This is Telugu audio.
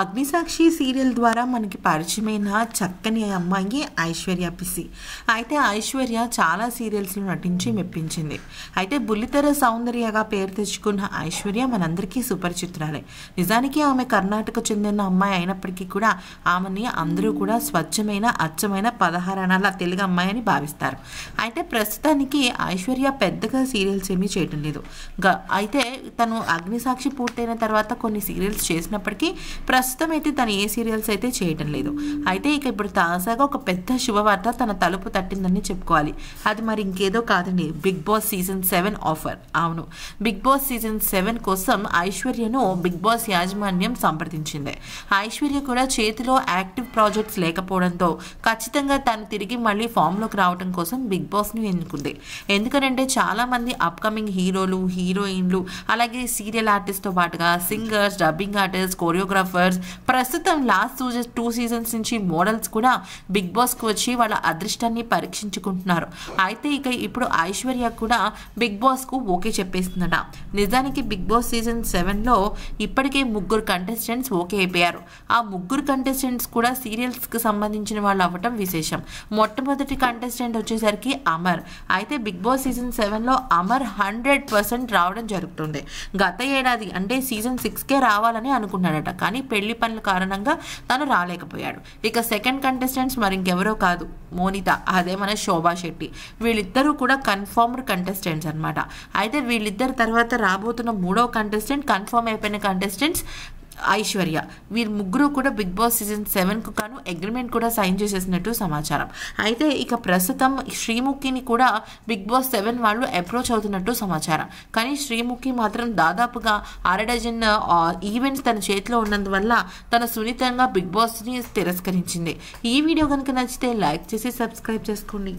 అగ్నిసాక్షి సీరియల్ ద్వారా మనకి పరిచయమైన చక్కని అమ్మాయి ఐశ్వర్య పిసి అయితే ఐశ్వర్య చాలా సీరియల్స్లో నటించి మెప్పించింది అయితే బుల్లితెర సౌందర్యగా పేరు తెచ్చుకున్న ఐశ్వర్య మనందరికీ సుపరిచితురాలే నిజానికి ఆమె కర్ణాటక చెందిన అమ్మాయి అయినప్పటికీ కూడా ఆమెని అందరూ కూడా స్వచ్ఛమైన అచ్చమైన పదహారణాల తెలుగు అమ్మాయి అని భావిస్తారు అయితే ప్రస్తుతానికి ఐశ్వర్య పెద్దగా సీరియల్స్ ఏమీ చేయటం లేదు అయితే తను అగ్నిసాక్షి పూర్తయిన తర్వాత కొన్ని సీరియల్స్ చేసినప్పటికీ ప్రస్తుతం ప్రస్తుతం అయితే తను ఏ సీరియల్స్ అయితే చేయటం లేదు అయితే ఇక ఇప్పుడు తాజాగా ఒక పెద్ద శుభవార్త తన తలుపు తట్టిందని చెప్పుకోవాలి అది మరి ఇంకేదో కాదండి Bigg Boss season seven offer అవును బిగ్ బాస్ సీజన్ సెవెన్ కోసం ఐశ్వర్యను బిగ్ బాస్ యాజమాన్యం సంప్రదించింది ఐశ్వర్య కూడా చేతిలో యాక్టివ్ ప్రాజెక్ట్స్ లేకపోవడంతో ఖచ్చితంగా తను తిరిగి మళ్ళీ ఫామ్లోకి రావడం కోసం బిగ్ బాస్ని ఎన్నుకుంది ఎందుకంటే చాలామంది అప్కమింగ్ హీరోలు హీరోయిన్లు అలాగే సీరియల్ ఆర్టిస్ట్తో పాటుగా singers dubbing artist choreographer anchors ప్రస్తుతం లాస్ట్ టూ సీజన్స్ నుంచి మోడల్స్ కూడా బిగ్ బాస్కి వచ్చి వాళ్ళ అదృష్టాన్ని పరీక్షించుకుంటున్నారు అయితే ఇక ఇప్పుడు ఐశ్వర్య కూడా బిగ్ బాస్కు ఓకే చెప్పేస్తుందట నిజానికి బిగ్ బాస్ సీజన్ సెవెన్లో ఇప్పటికే ముగ్గురు కంటెస్టెంట్స్ ఓకే అయిపోయారు ఆ ముగ్గురు కంటెస్టెంట్స్ కూడా సీరియల్స్కి సంబంధించిన వాళ్ళు అవ్వటం విశేషం మొట్టమొదటి కంటెస్టెంట్ వచ్చేసరికి అమర్ అయితే బిగ్ బాస్ సీజన్ సెవెన్లో అమర్ హండ్రెడ్ పర్సెంట్ రావడం జరుగుతుంది గత ఏడాది అంటే సీజన్ సిక్స్కే రావాలని అనుకున్నాడట కానీ పెళ్లి పనుల కారణంగా తను రాలేకపోయాడు ఇక సెకండ్ కంటెస్టెంట్స్ మరింకెవరో కాదు మోనిత అదే మన శోభా శెట్టి వీళ్ళిద్దరూ కూడా కన్ఫర్మ్డ్ కంటెస్టెంట్స్ అనమాట అయితే వీళ్ళిద్దరు తర్వాత రాబోతున్న మూడో కంటెస్టెంట్ కన్ఫర్మ్ అయిపోయిన కంటెస్టెంట్స్ ఐశ్వర్య వీరు ముగ్గురు కూడా బిగ్ బాస్ సీజన్ సెవెన్కు గాను అగ్రిమెంట్ కూడా సైన్ చేసేసినట్టు సమాచారం అయితే ఇక ప్రస్తుతం శ్రీముఖిని కూడా బిగ్ బాస్ సెవెన్ వాళ్ళు అప్రోచ్ అవుతున్నట్టు సమాచారం కానీ శ్రీముఖి మాత్రం దాదాపుగా అర డజన్ ఈవెంట్స్ తన చేతిలో ఉన్నందువల్ల తన సున్నితంగా బిగ్ బాస్ని తిరస్కరించింది ఈ వీడియో కనుక నచ్చితే లైక్ చేసి సబ్స్క్రైబ్ చేసుకోండి